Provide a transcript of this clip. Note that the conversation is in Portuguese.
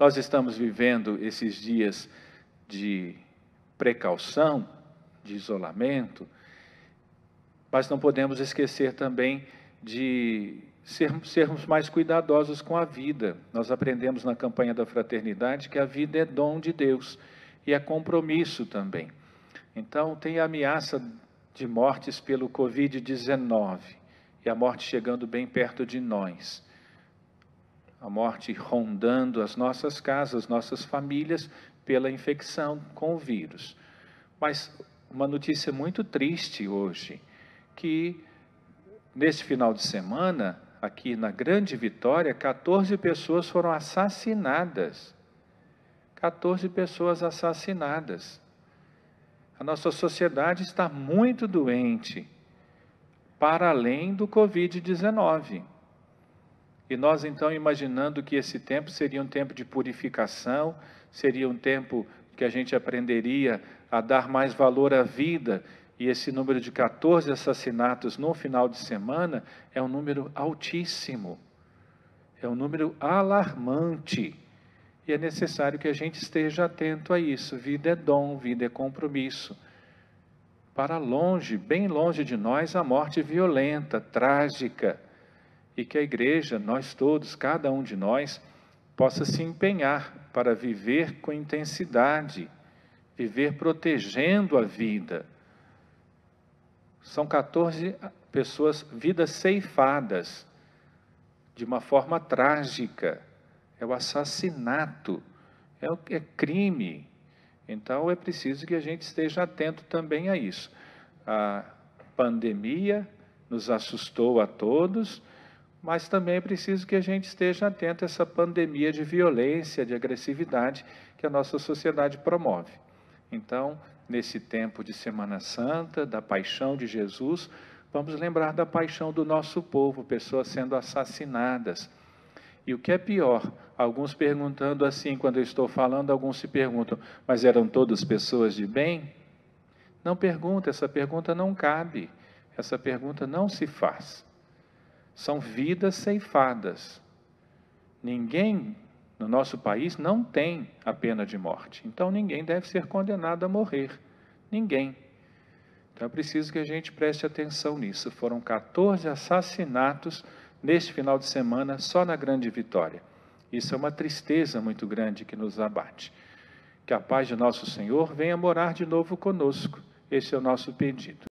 Nós estamos vivendo esses dias de precaução, de isolamento, mas não podemos esquecer também de sermos mais cuidadosos com a vida. Nós aprendemos na campanha da fraternidade que a vida é dom de Deus e é compromisso também. Então, tem a ameaça de mortes pelo Covid-19 e a morte chegando bem perto de nós a morte rondando as nossas casas, nossas famílias, pela infecção com o vírus. Mas uma notícia muito triste hoje, que neste final de semana, aqui na Grande Vitória, 14 pessoas foram assassinadas. 14 pessoas assassinadas. A nossa sociedade está muito doente, para além do Covid-19. E nós então imaginando que esse tempo seria um tempo de purificação, seria um tempo que a gente aprenderia a dar mais valor à vida, e esse número de 14 assassinatos no final de semana é um número altíssimo, é um número alarmante. E é necessário que a gente esteja atento a isso. Vida é dom, vida é compromisso. Para longe, bem longe de nós, a morte violenta, trágica e que a igreja, nós todos, cada um de nós, possa se empenhar para viver com intensidade, viver protegendo a vida. São 14 pessoas, vidas ceifadas de uma forma trágica. É o assassinato, é, o, é crime. Então é preciso que a gente esteja atento também a isso. A pandemia nos assustou a todos mas também é preciso que a gente esteja atento a essa pandemia de violência, de agressividade que a nossa sociedade promove. Então, nesse tempo de Semana Santa, da paixão de Jesus, vamos lembrar da paixão do nosso povo, pessoas sendo assassinadas. E o que é pior, alguns perguntando assim, quando eu estou falando, alguns se perguntam, mas eram todas pessoas de bem? Não pergunta, essa pergunta não cabe, essa pergunta não se faz são vidas ceifadas. Ninguém no nosso país não tem a pena de morte. Então ninguém deve ser condenado a morrer. Ninguém. Então é preciso que a gente preste atenção nisso. Foram 14 assassinatos neste final de semana só na Grande Vitória. Isso é uma tristeza muito grande que nos abate. Que a paz de nosso Senhor venha morar de novo conosco. Esse é o nosso pedido.